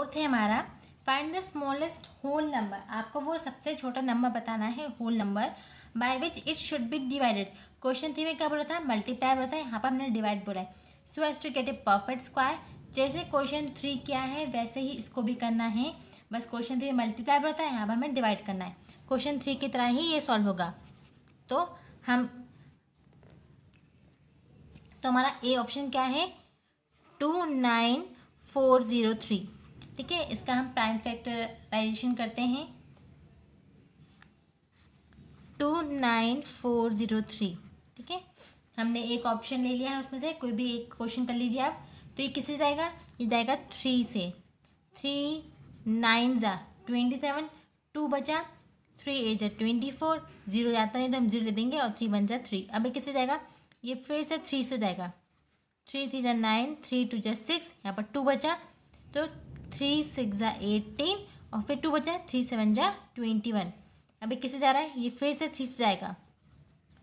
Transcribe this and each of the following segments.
fourth है हमारा find the smallest whole number आपको वो सबसे छोटा नंबर बताना है whole number by which it should be divided question three में क्या बोला था मल्टीप्लाई बोला था यहाँ पर हमने डिवाइड बोला है so as to get a perfect square जैसे क्वेश्चन थ्री क्या है वैसे ही इसको भी करना है बस क्वेश्चन थ्री में मल्टीप्लाई बोला था यहाँ पर हमें डिवाइड करना है क्वेश्चन थ्री की तरह ही ये सॉल्व होगा तो हम तो हमारा ए ऑप्शन क्या है two nine four zero three ठीक है इसका हम प्राइम फैक्टराइजेशन करते हैं two nine four zero three ठीक है हमने एक ऑप्शन ले लिया है उसमें से कोई भी एक क्वेश्चन कर लीजिए आप तो ये किससे जाएगा ये जाएगा थ्री से थ्री नाइन ज़ा ट्वेंटी सेवन टू बचा थ्री एज जा ट्वेंटी फोर जीरो जाता नहीं तो हम जीरो ले देंगे और थ्री बन जा थ्री अब ये किससे जाएगा ये फिर से थ्री से जाएगा थ्री थ्री जा नाइन थ्री टू जा सिक्स यहाँ पर टू बचा तो थ्री सिक्स ज़ा एटीन और फिर टू बचा है थ्री सेवन ज़ा ट्वेंटी वन अभी किससे जा रहा है ये फिर से थ्री से जाएगा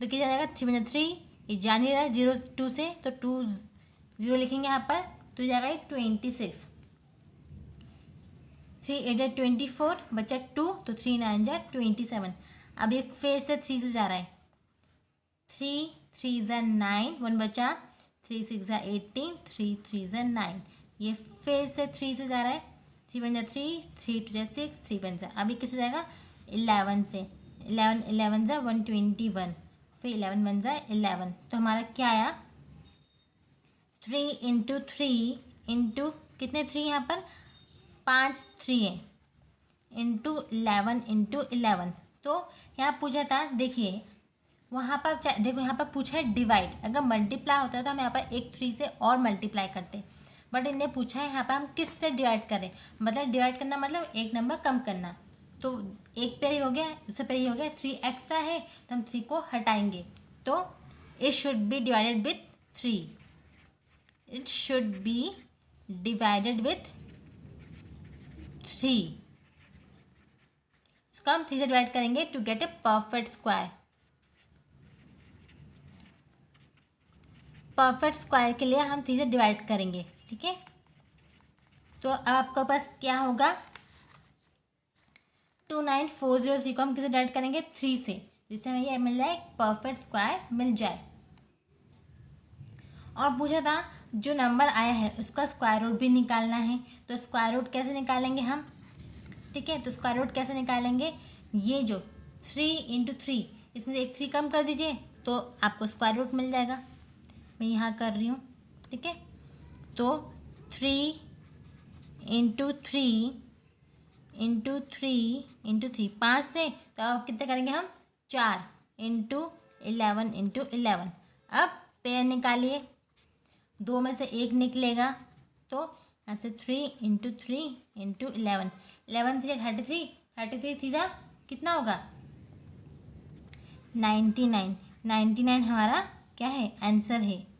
तो किस जाएगा थ्री बजा थ्री ये जा नहीं रहा है जीरो टू से तो टू जीरो लिखेंगे यहाँ पर तो जाएगा ये ट्वेंटी सिक्स थ्री एट जा ट्वेंटी फोर बचा टू तो थ्री नाइन जा ट्वेंटी सेवन अब ये फिर से थ्री से जा रहा है थ्री थ्री ज़ा नाइन वन बचा थ्री सिक्स ज़ा एटीन थ्री थ्री ज़ा नाइन ये फिर से थ्री से जा रहा है थ्री बन जाए थ्री थ्री टू जाए सिक्स थ्री बन जाए अभी किससे जाएगा इलेवन से इलेवन इलेवन जाए वन ट्वेंटी वन फिर इलेवन बन जाए इलेवन तो हमारा क्या आया थ्री इंटू थ्री इंटू कितने थ्री यहाँ पर पाँच थ्री है इंटू इलेवन इंटू इलेवन तो यहाँ पूछा था देखिए वहाँ पर देखो यहाँ पर पूछा है डिवाइड अगर मल्टीप्लाई होता है तो हम यहाँ पर एक थ्री से और मल्टीप्लाई करते हैं बट इन्हें पूछा है यहाँ पर हम किस से डिवाइड करें मतलब डिवाइड करना मतलब एक नंबर कम करना तो एक पे ही हो गया उससे पे ही हो गया थ्री एक्स्ट्रा है तो हम थ्री को हटाएंगे तो it should be divided with three it should be divided with three इसको हम थ्री से डिवाइड करेंगे to get a perfect square perfect square के लिए हम थ्री से डिवाइड करेंगे ठीक है तो अब आपके पास क्या होगा two nine four zero three को हम किसे डाइड करेंगे थ्री से जिससे हमें यह मिल जाए परफेक्ट स्क्वायर मिल जाए और पूछा था जो नंबर आया है उसका स्क्वायर रूट भी निकालना है तो स्क्वायर रूट कैसे निकालेंगे हम ठीक है तो स्क्वायर रूट कैसे निकालेंगे ये जो थ्री इंटू थ्री इसमें से एक थ्री कम कर दीजिए तो आपको स्क्वायर रूट मिल जाएगा मैं यहाँ कर रही हूँ ठीक है तो three into three into three into three पाँच से तो अब कितने करेंगे हम चार इंटू इलेवन इंटू इलेवन अब पेयर निकालिए दो में से एक निकलेगा तो यहाँ से three into three into eleven eleven three thirty three thirty three जा कितना होगा नाइन्टी नाइन नाइन्टी नाइन हमारा क्या है आंसर है